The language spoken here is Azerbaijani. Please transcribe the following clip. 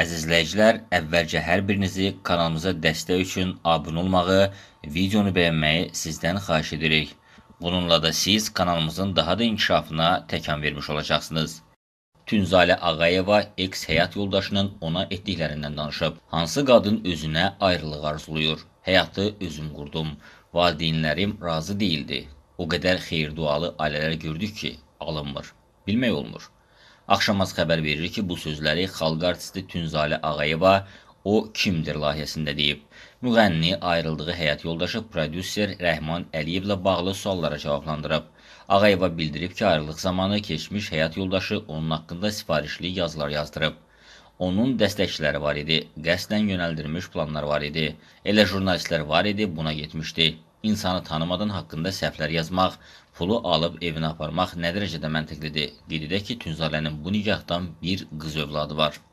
Əzizləyicilər, əvvəlcə hər birinizi kanalımıza dəstək üçün abunə olmağı, videonu bəyənməyi sizdən xahiş edirik. Bununla da siz kanalımızın daha da inkişafına təkan vermiş olacaqsınız. Tünzalə Ağayeva eks həyat yoldaşının ona etdiklərindən danışıb. Hansı qadın özünə ayrılıq arzuluyur? Həyatı özüm qurdum. Valideynlərim razı değildi. O qədər xeyir dualı ailələr gördük ki, alınmır. Bilmək olmur. Axşamaz xəbər verir ki, bu sözləri xalq artisti Tünzalə Ağayeva O kimdir layihəsində deyib. Müğənni ayrıldığı həyat yoldaşı prodüser Rəhman Əliyevlə bağlı suallara cavablandırıb. Ağayeva bildirib ki, ayrılıq zamanı keçmiş həyat yoldaşı onun haqqında sifarişli yazılar yazdırıb. Onun dəstəkçiləri var idi, qəsdən yönəldirmiş planlar var idi, elə jurnalistlər var idi, buna getmişdi insanı tanımadan haqqında səhvlər yazmaq, pulu alıb evinə aparmaq nə dərəcədə məntiqlidir? Qeyd edək ki, Tünzalənin bu nigahdan bir qız övladı var.